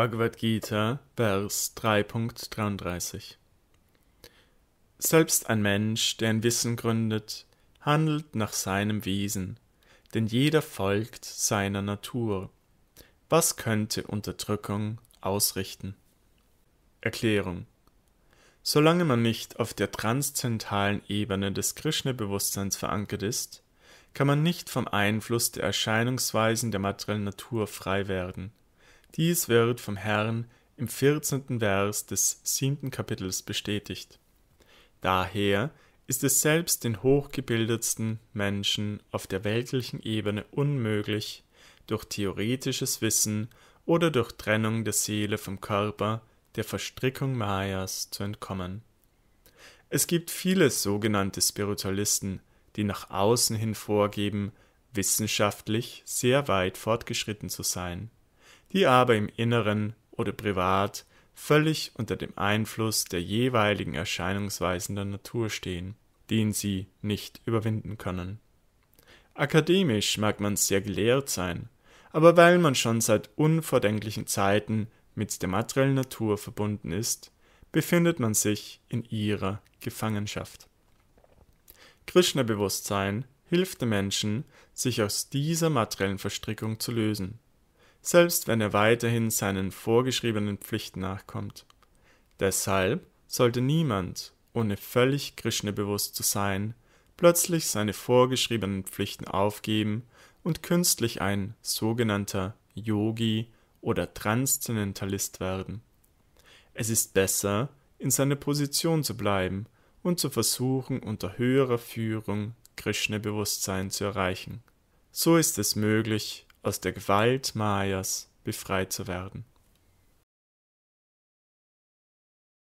Bhagavad Gita, Vers 3.33 Selbst ein Mensch, der ein Wissen gründet, handelt nach seinem Wesen, denn jeder folgt seiner Natur. Was könnte Unterdrückung ausrichten? Erklärung Solange man nicht auf der transzentalen Ebene des Krishna-Bewusstseins verankert ist, kann man nicht vom Einfluss der Erscheinungsweisen der materiellen Natur frei werden. Dies wird vom Herrn im 14. Vers des 7. Kapitels bestätigt. Daher ist es selbst den hochgebildetsten Menschen auf der weltlichen Ebene unmöglich, durch theoretisches Wissen oder durch Trennung der Seele vom Körper der Verstrickung Mayas zu entkommen. Es gibt viele sogenannte Spiritualisten, die nach außen hin vorgeben, wissenschaftlich sehr weit fortgeschritten zu sein die aber im Inneren oder privat völlig unter dem Einfluss der jeweiligen Erscheinungsweisen der Natur stehen, den sie nicht überwinden können. Akademisch mag man sehr gelehrt sein, aber weil man schon seit unvordenklichen Zeiten mit der materiellen Natur verbunden ist, befindet man sich in ihrer Gefangenschaft. Krishna-Bewusstsein hilft den Menschen, sich aus dieser materiellen Verstrickung zu lösen selbst wenn er weiterhin seinen vorgeschriebenen Pflichten nachkommt. Deshalb sollte niemand, ohne völlig Krishna-bewusst zu sein, plötzlich seine vorgeschriebenen Pflichten aufgeben und künstlich ein sogenannter Yogi oder Transzendentalist werden. Es ist besser, in seiner Position zu bleiben und zu versuchen, unter höherer Führung Krishna-Bewusstsein zu erreichen. So ist es möglich, aus der Gewalt Mayas befreit zu werden